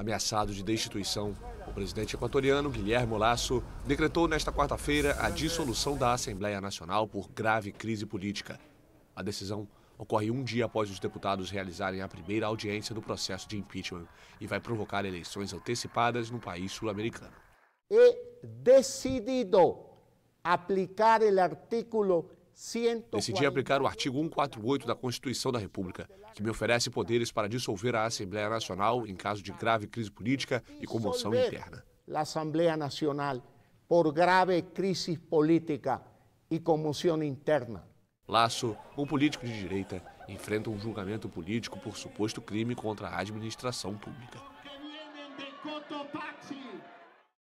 ameaçado de destituição. O presidente equatoriano Guilherme Lasso decretou nesta quarta-feira a dissolução da Assembleia Nacional por grave crise política. A decisão ocorre um dia após os deputados realizarem a primeira audiência do processo de impeachment e vai provocar eleições antecipadas no país sul-americano. He decidido aplicar o artigo Decidi aplicar o artigo 148 da Constituição da República, que me oferece poderes para dissolver a Assembleia Nacional em caso de grave crise política e comoção interna. A Assembleia Nacional por grave crise política e comoção interna. Laço, um político de direita, enfrenta um julgamento político por suposto crime contra a administração pública.